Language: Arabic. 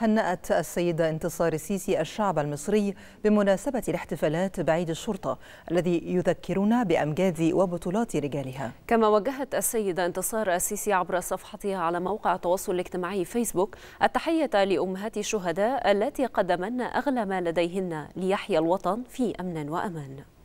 هنأت السيدة انتصار السيسي الشعب المصري بمناسبة الاحتفالات بعيد الشرطة الذي يذكرنا بأمجاد وبطولات رجالها كما وجهت السيدة انتصار السيسي عبر صفحتها على موقع التواصل الاجتماعي فيسبوك التحية لأمهات الشهداء التي قدمن أغلى ما لديهن ليحيا الوطن في أمن وأمان